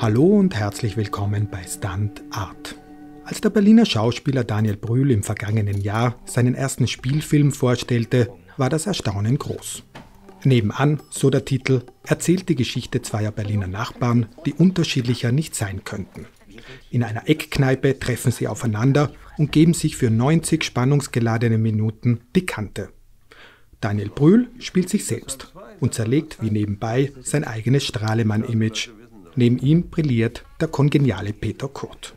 Hallo und herzlich willkommen bei Stunt Art. Als der Berliner Schauspieler Daniel Brühl im vergangenen Jahr seinen ersten Spielfilm vorstellte, war das Erstaunen groß. Nebenan, so der Titel, erzählt die Geschichte zweier Berliner Nachbarn, die unterschiedlicher nicht sein könnten. In einer Eckkneipe treffen sie aufeinander und geben sich für 90 spannungsgeladene Minuten die Kante. Daniel Brühl spielt sich selbst und zerlegt wie nebenbei sein eigenes Strahlemann-Image Neben ihm brilliert der kongeniale Peter Kurt.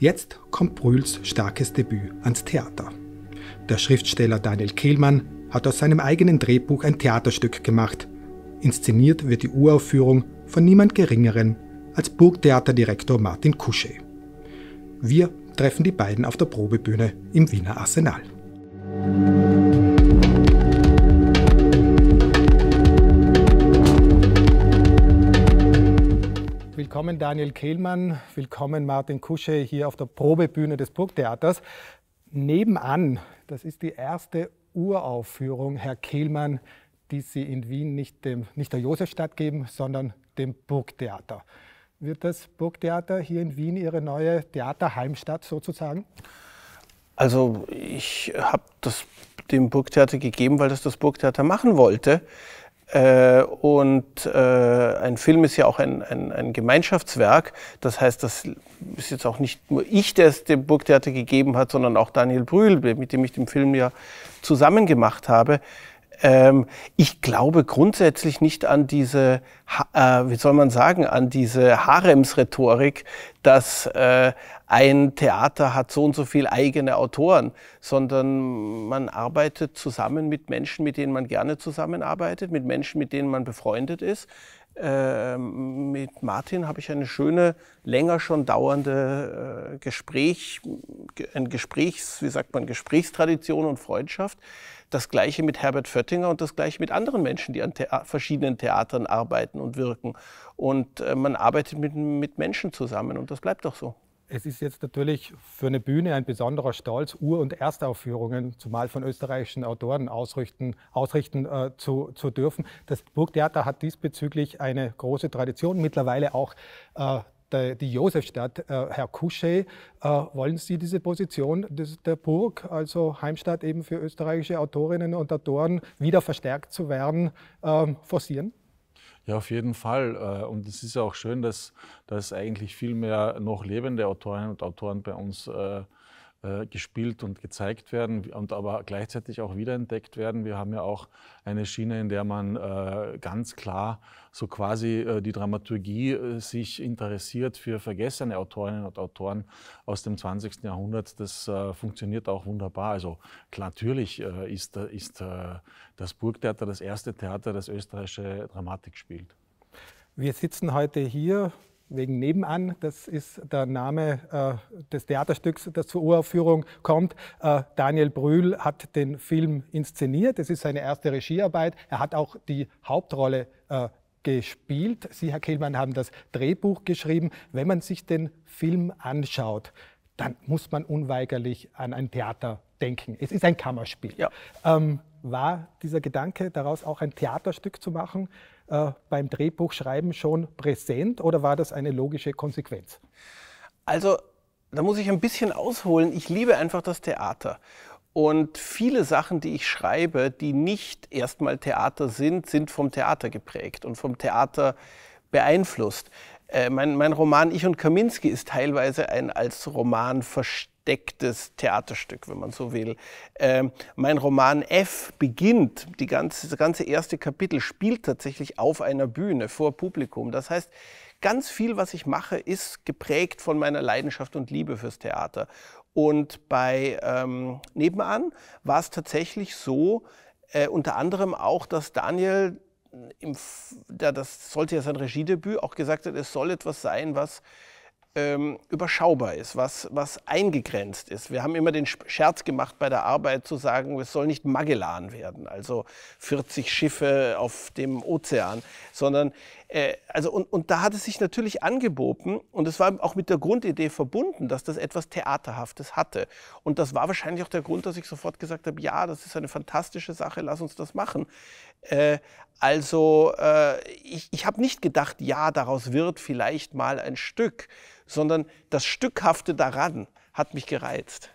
Jetzt kommt Brühls starkes Debüt ans Theater. Der Schriftsteller Daniel Kehlmann hat aus seinem eigenen Drehbuch ein Theaterstück gemacht. Inszeniert wird die Uraufführung von niemand Geringeren als Burgtheaterdirektor Martin Kusche. Wir treffen die beiden auf der Probebühne im Wiener Arsenal. Willkommen Daniel Kehlmann, willkommen Martin Kusche hier auf der Probebühne des Burgtheaters. Nebenan, das ist die erste Uraufführung, Herr Kehlmann, die Sie in Wien nicht, dem, nicht der Josefstadt geben, sondern dem Burgtheater. Wird das Burgtheater hier in Wien Ihre neue Theaterheimstadt sozusagen? Also ich habe das dem Burgtheater gegeben, weil das das Burgtheater machen wollte. Äh, und äh, ein Film ist ja auch ein, ein, ein, Gemeinschaftswerk. Das heißt, das ist jetzt auch nicht nur ich, der es dem Burgtheater gegeben hat, sondern auch Daniel Brühl, mit dem ich den Film ja zusammen gemacht habe. Ähm, ich glaube grundsätzlich nicht an diese, äh, wie soll man sagen, an diese Haremsrhetorik, dass äh, ein Theater hat so und so viele eigene Autoren, sondern man arbeitet zusammen mit Menschen, mit denen man gerne zusammenarbeitet, mit Menschen, mit denen man befreundet ist. Ähm, mit Martin habe ich eine schöne, länger schon dauernde äh, Gespräch, ein Gesprächs, wie sagt man, Gesprächstradition und Freundschaft. Das gleiche mit Herbert Föttinger und das gleiche mit anderen Menschen, die an Thea verschiedenen Theatern arbeiten und wirken. Und äh, man arbeitet mit, mit Menschen zusammen und das bleibt doch so es ist jetzt natürlich für eine Bühne ein besonderer Stolz, Ur- und Erstaufführungen, zumal von österreichischen Autoren, ausrichten, ausrichten äh, zu, zu, dürfen. Das Burgtheater hat diesbezüglich eine große Tradition, mittlerweile auch äh, der, die Josefstadt. Äh, Herr Kusche, äh, wollen Sie diese Position des, der Burg, also Heimstadt eben für österreichische Autorinnen und Autoren, wieder verstärkt zu werden, ähm, forcieren? Ja, auf jeden Fall. Äh, und es ist ja auch schön, dass, dass eigentlich viel mehr noch lebende Autorinnen und Autoren bei uns äh, äh, gespielt und gezeigt werden und aber gleichzeitig auch wiederentdeckt werden. Wir haben ja auch eine Schiene, in der man äh, ganz klar so quasi äh, die Dramaturgie sich interessiert für vergessene Autorinnen und Autoren aus dem 20. Jahrhundert. Das funktioniert auch wunderbar. Also klar, natürlich ist, ist das Burgtheater das erste Theater, das österreichische Dramatik spielt. Wir sitzen heute hier wegen Nebenan, das ist der Name äh, des Theaterstücks, das zur Uraufführung kommt. Äh, Daniel Brühl hat den Film inszeniert, es ist seine erste Regiearbeit. Er hat auch die Hauptrolle äh, gespielt. Sie, Herr Kehlmann, haben das Drehbuch geschrieben. Wenn man sich den Film anschaut, dann muss man unweigerlich an ein Theater denken. Es ist ein Kammerspiel. Ja. Ähm, war dieser Gedanke, daraus auch ein Theaterstück zu machen, äh, beim Drehbuchschreiben schon präsent oder war das eine logische Konsequenz? Also, da muss ich ein bisschen ausholen. Ich liebe einfach das Theater. Und viele Sachen, die ich schreibe, die nicht erstmal Theater sind, sind vom Theater geprägt und vom Theater beeinflusst. Äh, mein, mein, Roman Ich und Kaminski ist teilweise ein als Roman versteht entdecktes Theaterstück, wenn man so will. Ähm, mein Roman F beginnt, die ganze, das ganze erste Kapitel spielt tatsächlich auf einer Bühne vor Publikum. Das heißt, ganz viel, was ich mache, ist geprägt von meiner Leidenschaft und Liebe fürs Theater. Und bei ähm, Nebenan war es tatsächlich so, äh, unter anderem auch, dass Daniel, äh, im, da das sollte ja sein Regiedebüt, auch gesagt hat, es soll etwas sein, was ähm, überschaubar ist, was, was eingegrenzt ist. Wir haben immer den Scherz gemacht bei der Arbeit zu sagen, es soll nicht Magellan werden, also 40 Schiffe auf dem Ozean, sondern äh, also und, und da hat es sich natürlich angeboten und es war auch mit der Grundidee verbunden, dass das etwas Theaterhaftes hatte. Und das war wahrscheinlich auch der Grund, dass ich sofort gesagt habe, ja, das ist eine fantastische Sache, lass uns das machen. Äh, also äh, ich, ich habe nicht gedacht, ja, daraus wird vielleicht mal ein Stück, sondern das Stückhafte daran hat mich gereizt.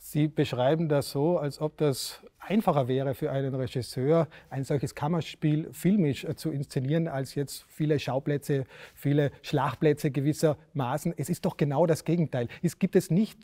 Sie beschreiben das so, als ob das einfacher wäre für einen Regisseur, ein solches Kammerspiel filmisch äh, zu inszenieren, als jetzt viele Schauplätze, viele Schlagplätze gewissermaßen. Es ist doch genau das Gegenteil. Es gibt es nicht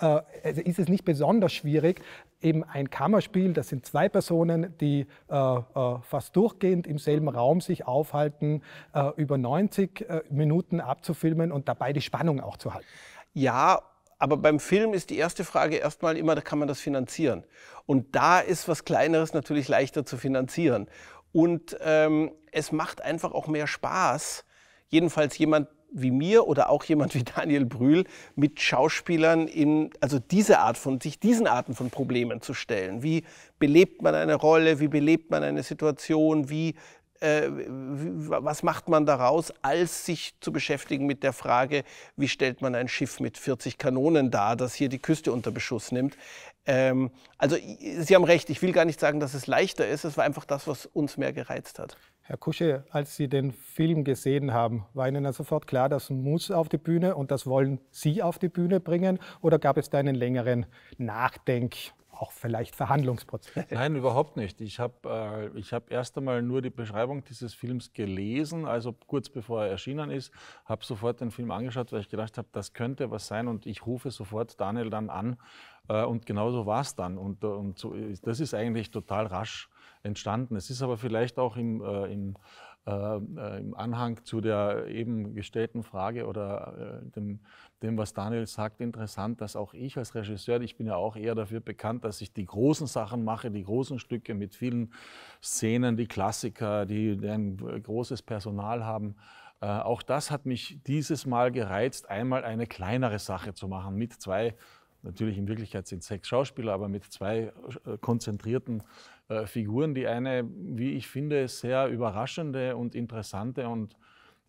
äh, also ist es nicht besonders schwierig, eben ein Kammerspiel. Das sind zwei Personen, die äh, äh, fast durchgehend im selben Raum sich aufhalten, äh, über 90 äh, Minuten abzufilmen und dabei die Spannung auch zu halten. Ja, aber beim Film ist die erste Frage erstmal immer, da kann man das finanzieren? Und da ist was Kleineres natürlich leichter zu finanzieren. Und ähm, es macht einfach auch mehr Spaß, jedenfalls jemand, wie mir oder auch jemand wie Daniel Brühl mit Schauspielern in, also diese Art von, sich diesen Arten von Problemen zu stellen. Wie belebt man eine Rolle? Wie belebt man eine Situation? Wie, äh, wie, was macht man daraus, als sich zu beschäftigen mit der Frage, wie stellt man ein Schiff mit 40 Kanonen dar, das hier die Küste unter Beschuss nimmt? Ähm, also Sie haben recht, ich will gar nicht sagen, dass es leichter ist. Es war einfach das, was uns mehr gereizt hat. Herr Kusche, als Sie den Film gesehen haben, war Ihnen dann sofort klar, das muss auf die Bühne und das wollen Sie auf die Bühne bringen? Oder gab es da einen längeren Nachdenk, auch vielleicht Verhandlungsprozesse? Nein, überhaupt nicht. Ich habe äh, hab erst einmal nur die Beschreibung dieses Films gelesen, also kurz bevor er erschienen ist, habe sofort den Film angeschaut, weil ich gedacht habe, das könnte was sein und ich rufe sofort Daniel dann an äh, und genau so war es dann. Und, und so, das ist eigentlich total rasch entstanden. Es ist aber vielleicht auch im, äh, im ähm, äh, im Anhang zu der eben gestellten Frage oder äh, dem, dem, was Daniel sagt, interessant, dass auch ich als Regisseur, ich bin ja auch eher dafür bekannt, dass ich die großen Sachen mache, die großen Stücke mit vielen Szenen, die Klassiker, die, die ein großes Personal haben. Äh, auch das hat mich dieses Mal gereizt, einmal eine kleinere Sache zu machen mit zwei, natürlich in Wirklichkeit sind sechs Schauspieler, aber mit zwei äh, konzentrierten äh, Figuren. Die eine, wie ich finde, sehr überraschende und interessante und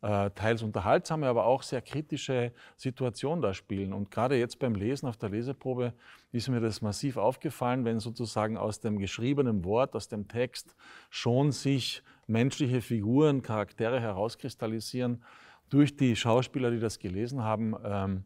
äh, teils unterhaltsame, aber auch sehr kritische Situation da spielen. Und gerade jetzt beim Lesen auf der Leseprobe ist mir das massiv aufgefallen, wenn sozusagen aus dem geschriebenen Wort, aus dem Text schon sich menschliche Figuren, Charaktere herauskristallisieren durch die Schauspieler, die das gelesen haben, ähm,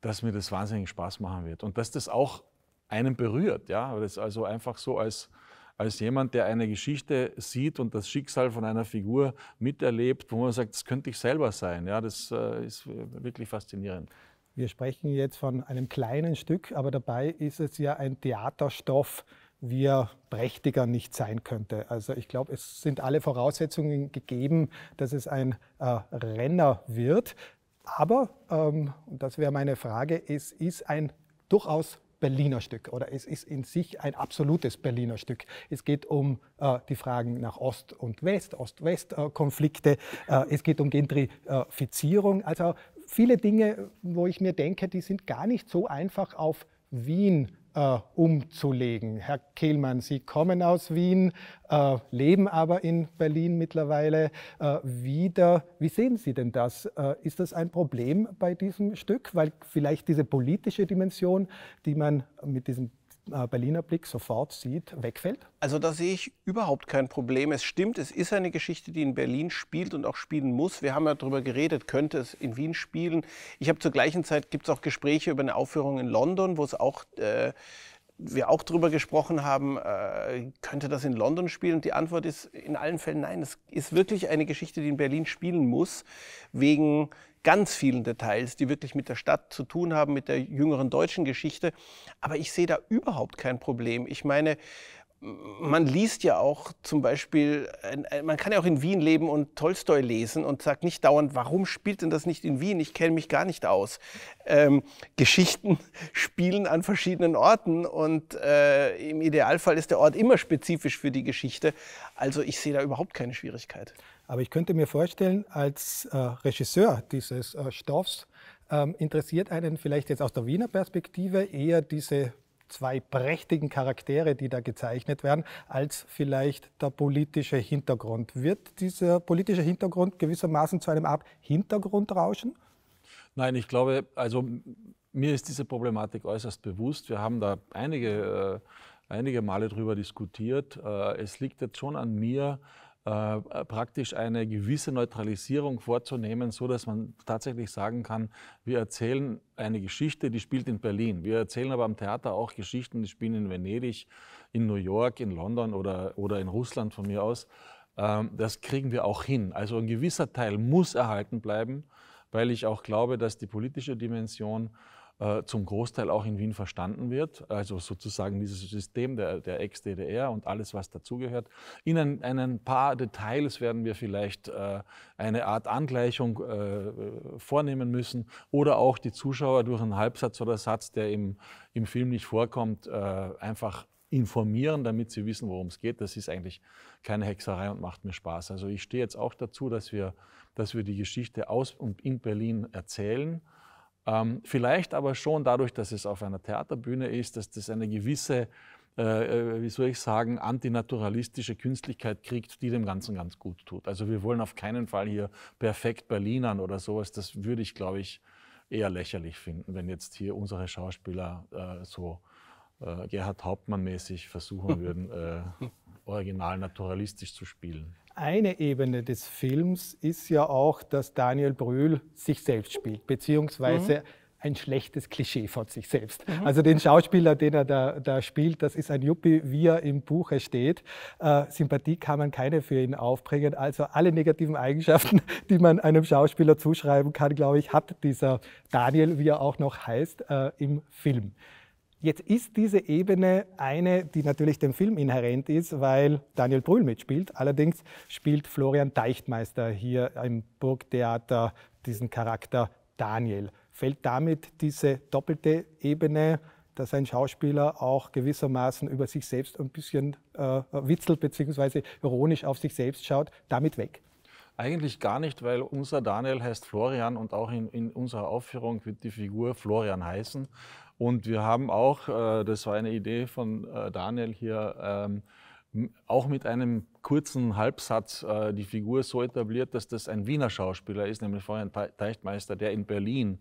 dass mir das wahnsinnig Spaß machen wird und dass das auch einen berührt, ja, das also einfach so als als jemand, der eine Geschichte sieht und das Schicksal von einer Figur miterlebt, wo man sagt, das könnte ich selber sein. Ja, das äh, ist wirklich faszinierend. Wir sprechen jetzt von einem kleinen Stück, aber dabei ist es ja ein Theaterstoff, wie er prächtiger nicht sein könnte. Also ich glaube, es sind alle Voraussetzungen gegeben, dass es ein äh, Renner wird. Aber, ähm, und das wäre meine Frage, es ist ein durchaus Berliner Stück oder es ist in sich ein absolutes Berliner Stück. Es geht um äh, die Fragen nach Ost und West, Ost-West-Konflikte, äh, es geht um Gentrifizierung, also viele Dinge, wo ich mir denke, die sind gar nicht so einfach auf Wien äh, umzulegen. Herr Kehlmann, Sie kommen aus Wien, äh, leben aber in Berlin mittlerweile äh, wieder. Wie sehen Sie denn das? Äh, ist das ein Problem bei diesem Stück? Weil vielleicht diese politische Dimension, die man mit diesem äh, Berliner Blick sofort sieht, wegfällt? Also da sehe ich überhaupt kein Problem. Es stimmt, es ist eine Geschichte, die in Berlin spielt und auch spielen muss. Wir haben ja darüber geredet, könnte es in Wien spielen. Ich habe zur gleichen Zeit, gibt es auch Gespräche über eine Aufführung in London, wo es auch... Äh, wir auch darüber gesprochen haben, äh, könnte das in London spielen? Und die Antwort ist in allen Fällen nein. Es ist wirklich eine Geschichte, die in Berlin spielen muss, wegen ganz vielen Details, die wirklich mit der Stadt zu tun haben, mit der jüngeren deutschen Geschichte. Aber ich sehe da überhaupt kein Problem. Ich meine, man liest ja auch zum Beispiel, man kann ja auch in Wien leben und Tolstoi lesen und sagt nicht dauernd, warum spielt denn das nicht in Wien? Ich kenne mich gar nicht aus. Ähm, Geschichten spielen an verschiedenen Orten und äh, im Idealfall ist der Ort immer spezifisch für die Geschichte. Also ich sehe da überhaupt keine Schwierigkeit. Aber ich könnte mir vorstellen, als äh, Regisseur dieses äh, Stoffs ähm, interessiert einen vielleicht jetzt aus der Wiener Perspektive eher diese zwei prächtigen Charaktere, die da gezeichnet werden, als vielleicht der politische Hintergrund. Wird dieser politische Hintergrund gewissermaßen zu einem Art Hintergrundrauschen? Nein, ich glaube, also mir ist diese Problematik äußerst bewusst. Wir haben da einige, äh, einige Male drüber diskutiert. Äh, es liegt jetzt schon an mir, äh, praktisch eine gewisse Neutralisierung vorzunehmen, so dass man tatsächlich sagen kann, wir erzählen eine Geschichte, die spielt in Berlin. Wir erzählen aber am Theater auch Geschichten, die spielen in Venedig, in New York, in London oder, oder in Russland von mir aus. Ähm, das kriegen wir auch hin. Also ein gewisser Teil muss erhalten bleiben, weil ich auch glaube, dass die politische Dimension äh, zum Großteil auch in Wien verstanden wird, also sozusagen dieses System der, der Ex-DDR und alles, was dazugehört. In ein, ein, paar Details werden wir vielleicht äh, eine Art Angleichung äh, vornehmen müssen oder auch die Zuschauer durch einen Halbsatz oder Satz, der im, im Film nicht vorkommt, äh, einfach informieren, damit sie wissen, worum es geht. Das ist eigentlich keine Hexerei und macht mir Spaß. Also ich stehe jetzt auch dazu, dass wir, dass wir die Geschichte aus und in Berlin erzählen. Ähm, vielleicht aber schon dadurch, dass es auf einer Theaterbühne ist, dass das eine gewisse, äh, äh, wie soll ich sagen, antinaturalistische Künstlichkeit kriegt, die dem Ganzen ganz gut tut. Also wir wollen auf keinen Fall hier perfekt Berlinern oder sowas. Das würde ich, glaube ich, eher lächerlich finden, wenn jetzt hier unsere Schauspieler äh, so äh, Gerhard Hauptmann mäßig versuchen würden, äh, original naturalistisch zu spielen. Eine Ebene des Films ist ja auch, dass Daniel Brühl sich selbst spielt, beziehungsweise mhm. ein schlechtes Klischee von sich selbst. Mhm. Also den Schauspieler, den er da, da, spielt, das ist ein Juppie, wie er im Buche steht. Äh, Sympathie kann man keine für ihn aufbringen. Also alle negativen Eigenschaften, die man einem Schauspieler zuschreiben kann, glaube ich, hat dieser Daniel, wie er auch noch heißt, äh, im Film. Jetzt ist diese Ebene eine, die natürlich dem Film inhärent ist, weil Daniel Brühl mitspielt. Allerdings spielt Florian Deichtmeister hier im Burgtheater diesen Charakter Daniel. Fällt damit diese doppelte Ebene, dass ein Schauspieler auch gewissermaßen über sich selbst ein bisschen äh, witzelt bzw. ironisch auf sich selbst schaut, damit weg? Eigentlich gar nicht, weil unser Daniel heißt Florian und auch in, in unserer Aufführung wird die Figur Florian heißen. Und wir haben auch, äh, das war eine Idee von äh, Daniel hier, ähm, auch mit einem kurzen Halbsatz äh, die Figur so etabliert, dass das ein Wiener Schauspieler ist, nämlich Florian Teichtmeister, der in Berlin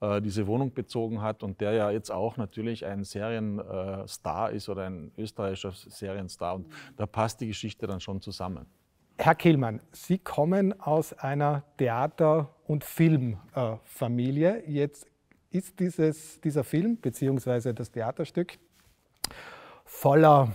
äh, diese Wohnung bezogen hat und der ja jetzt auch natürlich ein Serienstar äh, ist oder ein österreichischer Serienstar. Und da passt die Geschichte dann schon zusammen. Herr Kehlmann, Sie kommen aus einer Theater- und Filmfamilie. Jetzt ist dieses, dieser Film bzw. das Theaterstück voller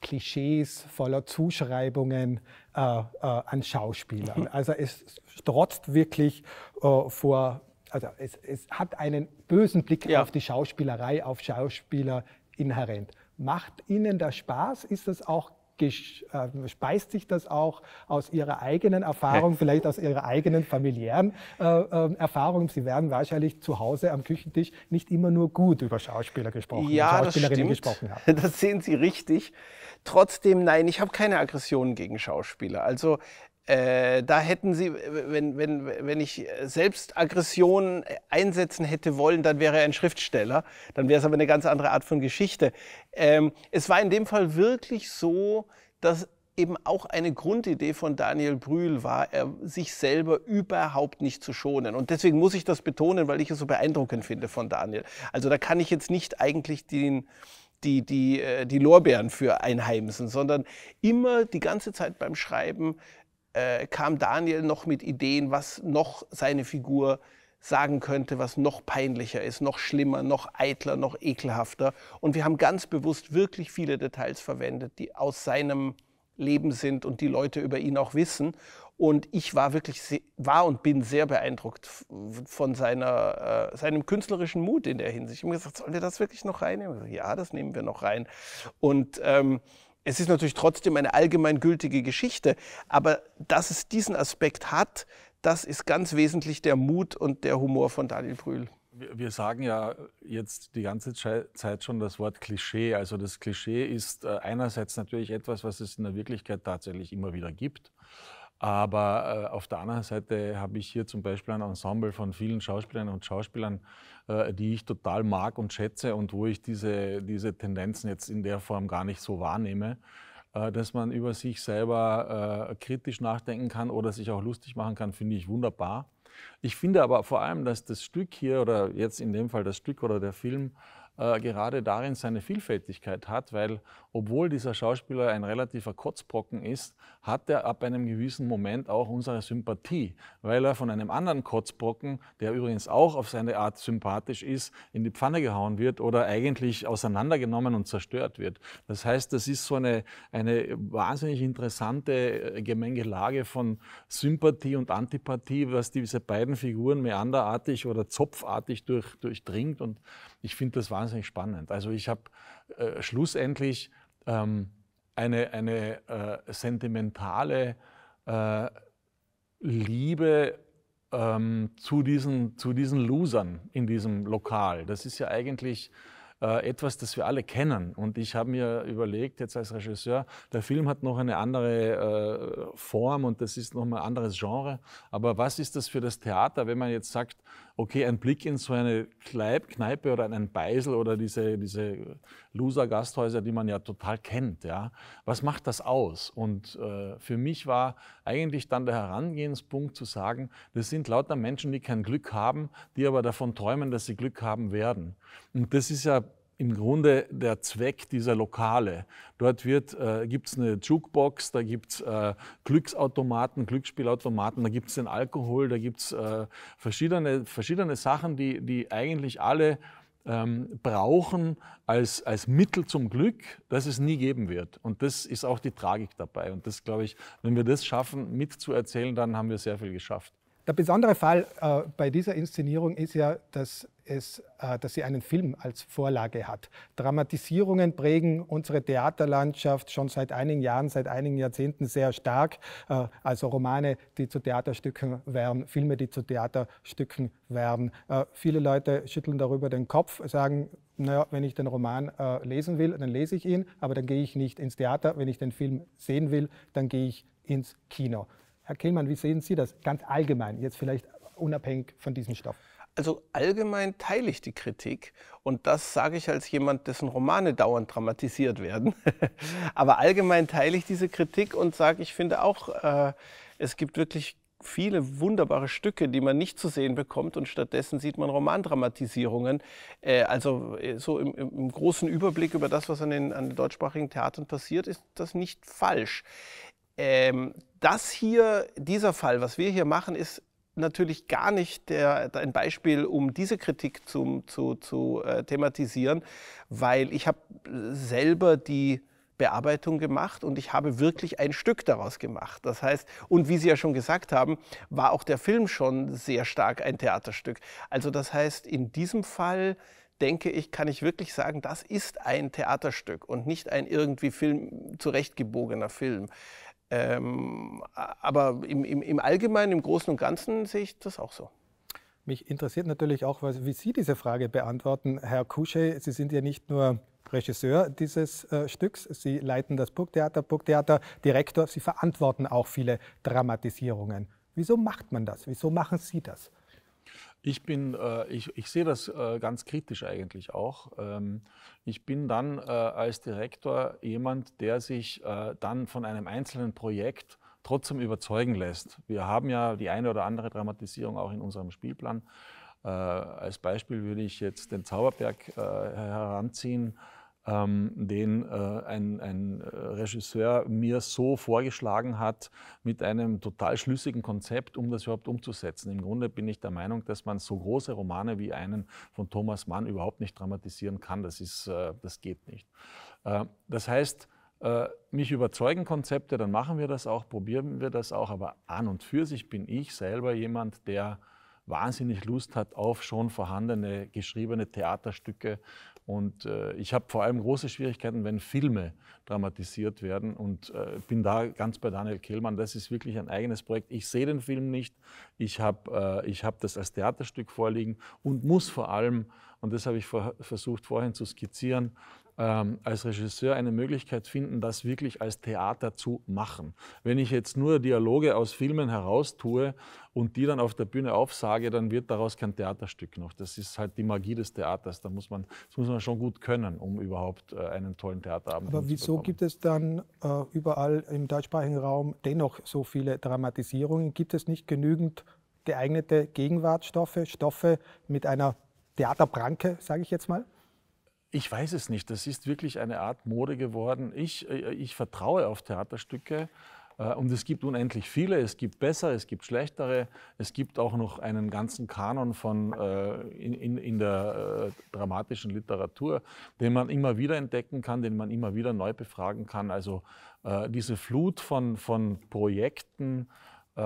Klischees, voller Zuschreibungen äh, äh, an Schauspieler. Mhm. Also es strotzt wirklich äh, vor, also es, es, hat einen bösen Blick ja. auf die Schauspielerei, auf Schauspieler inhärent. Macht Ihnen das Spaß? Ist das auch ähm, speist sich das auch aus Ihrer eigenen Erfahrung, vielleicht aus Ihrer eigenen familiären äh, ähm, Erfahrung? Sie werden wahrscheinlich zu Hause am Küchentisch nicht immer nur gut über Schauspieler gesprochen, ja, Schauspielerinnen das gesprochen haben. Das sehen Sie richtig. Trotzdem, nein, ich habe keine Aggressionen gegen Schauspieler. Also äh, da hätten Sie, wenn, wenn, wenn ich Selbstaggression einsetzen hätte wollen, dann wäre er ein Schriftsteller. Dann wäre es aber eine ganz andere Art von Geschichte. Ähm, es war in dem Fall wirklich so, dass eben auch eine Grundidee von Daniel Brühl war, er sich selber überhaupt nicht zu schonen. Und deswegen muss ich das betonen, weil ich es so beeindruckend finde von Daniel. Also da kann ich jetzt nicht eigentlich den, die, die, äh, die Lorbeeren für einheimsen, sondern immer die ganze Zeit beim Schreiben äh, kam Daniel noch mit Ideen, was noch seine Figur sagen könnte, was noch peinlicher ist, noch schlimmer, noch eitler, noch ekelhafter. Und wir haben ganz bewusst wirklich viele Details verwendet, die aus seinem Leben sind und die Leute über ihn auch wissen. Und ich war wirklich, war und bin sehr beeindruckt von seiner, äh, seinem künstlerischen Mut in der Hinsicht. Ich habe gesagt, sollen wir das wirklich noch reinnehmen? Ja, das nehmen wir noch rein. Und ähm, es ist natürlich trotzdem eine allgemeingültige Geschichte, aber dass es diesen Aspekt hat, das ist ganz wesentlich der Mut und der Humor von Daniel Brühl. Wir sagen ja jetzt die ganze Zeit schon das Wort Klischee. Also das Klischee ist äh, einerseits natürlich etwas, was es in der Wirklichkeit tatsächlich immer wieder gibt. Aber äh, auf der anderen Seite habe ich hier zum Beispiel ein Ensemble von vielen Schauspielerinnen und Schauspielern, äh, die ich total mag und schätze und wo ich diese, diese Tendenzen jetzt in der Form gar nicht so wahrnehme, äh, dass man über sich selber äh, kritisch nachdenken kann oder sich auch lustig machen kann, finde ich wunderbar. Ich finde aber vor allem, dass das Stück hier oder jetzt in dem Fall das Stück oder der Film äh, gerade darin seine Vielfältigkeit hat, weil obwohl dieser Schauspieler ein relativer Kotzbrocken ist, hat er ab einem gewissen Moment auch unsere Sympathie, weil er von einem anderen Kotzbrocken, der übrigens auch auf seine Art sympathisch ist, in die Pfanne gehauen wird oder eigentlich auseinandergenommen und zerstört wird. Das heißt, das ist so eine, eine wahnsinnig interessante äh, Gemengelage von Sympathie und Antipathie, was diese beiden Figuren meanderartig oder zopfartig durch, durchdringt und ich finde das wahnsinnig spannend. Also ich habe äh, schlussendlich ähm, eine, eine äh, sentimentale äh, Liebe ähm, zu, diesen, zu diesen Losern in diesem Lokal. Das ist ja eigentlich äh, etwas, das wir alle kennen. Und ich habe mir überlegt, jetzt als Regisseur, der Film hat noch eine andere äh, Form und das ist noch ein anderes Genre. Aber was ist das für das Theater, wenn man jetzt sagt, okay, ein Blick in so eine Kneipe oder einen Beisel oder diese, diese Loser-Gasthäuser, die man ja total kennt. Ja? Was macht das aus? Und äh, für mich war eigentlich dann der Herangehenspunkt zu sagen, das sind lauter Menschen, die kein Glück haben, die aber davon träumen, dass sie Glück haben werden. Und das ist ja im Grunde der Zweck dieser Lokale. Dort äh, gibt es eine Jukebox, da gibt es äh, Glücksautomaten, Glücksspielautomaten, da gibt es den Alkohol, da gibt es äh, verschiedene, verschiedene Sachen, die, die eigentlich alle ähm, brauchen als, als Mittel zum Glück, das es nie geben wird. Und das ist auch die Tragik dabei. Und das, glaube ich, wenn wir das schaffen, mitzuerzählen, dann haben wir sehr viel geschafft. Der besondere Fall äh, bei dieser Inszenierung ist ja, dass, es, äh, dass sie einen Film als Vorlage hat. Dramatisierungen prägen unsere Theaterlandschaft schon seit einigen Jahren, seit einigen Jahrzehnten sehr stark. Äh, also Romane, die zu Theaterstücken werden, Filme, die zu Theaterstücken werden. Äh, viele Leute schütteln darüber den Kopf, sagen, naja, wenn ich den Roman äh, lesen will, dann lese ich ihn, aber dann gehe ich nicht ins Theater. Wenn ich den Film sehen will, dann gehe ich ins Kino. Herr Kehlmann, wie sehen Sie das ganz allgemein, jetzt vielleicht unabhängig von diesem Stoff? Also allgemein teile ich die Kritik und das sage ich als jemand, dessen Romane dauernd dramatisiert werden. Aber allgemein teile ich diese Kritik und sage, ich finde auch, äh, es gibt wirklich viele wunderbare Stücke, die man nicht zu sehen bekommt und stattdessen sieht man Romandramatisierungen. Äh, also äh, so im, im, großen Überblick über das, was an den, an den deutschsprachigen Theatern passiert, ist das nicht falsch. Ähm, das hier, dieser Fall, was wir hier machen, ist natürlich gar nicht der, ein Beispiel, um diese Kritik zum, zu, zu äh, thematisieren, weil ich habe selber die Bearbeitung gemacht und ich habe wirklich ein Stück daraus gemacht. Das heißt, und wie Sie ja schon gesagt haben, war auch der Film schon sehr stark ein Theaterstück. Also das heißt, in diesem Fall denke ich, kann ich wirklich sagen, das ist ein Theaterstück und nicht ein irgendwie Film zurechtgebogener Film. Ähm, aber im, im, im Allgemeinen, im Großen und Ganzen sehe ich das auch so. Mich interessiert natürlich auch, wie Sie diese Frage beantworten. Herr Kusche, Sie sind ja nicht nur Regisseur dieses äh, Stücks, Sie leiten das Burgtheater, Burgtheater Direktor, Sie verantworten auch viele Dramatisierungen. Wieso macht man das? Wieso machen Sie das? Ich bin, äh, ich, ich sehe das äh, ganz kritisch eigentlich auch. Ähm, ich bin dann äh, als Direktor jemand, der sich äh, dann von einem einzelnen Projekt trotzdem überzeugen lässt. Wir haben ja die eine oder andere Dramatisierung auch in unserem Spielplan. Äh, als Beispiel würde ich jetzt den Zauberberg äh, heranziehen ähm, den äh, ein, ein, äh, Regisseur mir so vorgeschlagen hat, mit einem total schlüssigen Konzept, um das überhaupt umzusetzen. Im Grunde bin ich der Meinung, dass man so große Romane wie einen von Thomas Mann überhaupt nicht dramatisieren kann. Das, ist, äh, das geht nicht. Äh, das heißt, äh, mich überzeugen Konzepte, dann machen wir das auch, probieren wir das auch, aber an und für sich bin ich selber jemand, der wahnsinnig Lust hat auf schon vorhandene geschriebene Theaterstücke. Und äh, ich habe vor allem große Schwierigkeiten, wenn Filme dramatisiert werden. Und äh, bin da ganz bei Daniel Kehlmann. Das ist wirklich ein eigenes Projekt. Ich sehe den Film nicht. Ich habe äh, hab das als Theaterstück vorliegen und muss vor allem, und das habe ich vor, versucht vorhin zu skizzieren, ähm, als Regisseur eine Möglichkeit finden, das wirklich als Theater zu machen. Wenn ich jetzt nur Dialoge aus Filmen heraustue und die dann auf der Bühne aufsage, dann wird daraus kein Theaterstück noch. Das ist halt die Magie des Theaters. Da muss man, das muss man schon gut können, um überhaupt äh, einen tollen Theaterabend Aber zu Aber wieso gibt es dann äh, überall im deutschsprachigen Raum dennoch so viele Dramatisierungen? Gibt es nicht genügend geeignete Gegenwartstoffe, Stoffe mit einer Theaterbranke, sage ich jetzt mal? Ich weiß es nicht. Das ist wirklich eine Art Mode geworden. Ich, äh, ich vertraue auf Theaterstücke. Äh, und es gibt unendlich viele, es gibt bessere, es gibt schlechtere, es gibt auch noch einen ganzen Kanon von, äh, in, in, in, der äh, dramatischen Literatur, den man immer wieder entdecken kann, den man immer wieder neu befragen kann. Also äh, diese Flut von, von Projekten, äh,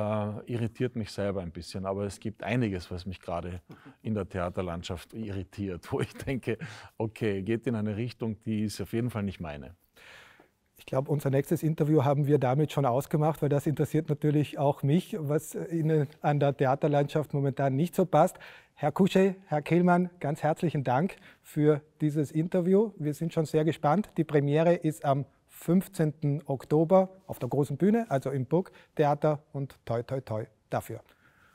irritiert mich selber ein bisschen. Aber es gibt einiges, was mich gerade in der Theaterlandschaft irritiert, wo ich denke, okay, geht in eine Richtung, die ist auf jeden Fall nicht meine. Ich glaube, unser nächstes Interview haben wir damit schon ausgemacht, weil das interessiert natürlich auch mich, was Ihnen an der Theaterlandschaft momentan nicht so passt. Herr Kusche, Herr Kehlmann, ganz herzlichen Dank für dieses Interview. Wir sind schon sehr gespannt. Die Premiere ist am 15. Oktober auf der großen Bühne, also im Burgtheater und toi toi toi dafür.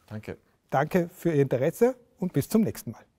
Danke. Danke für Ihr Interesse und bis zum nächsten Mal.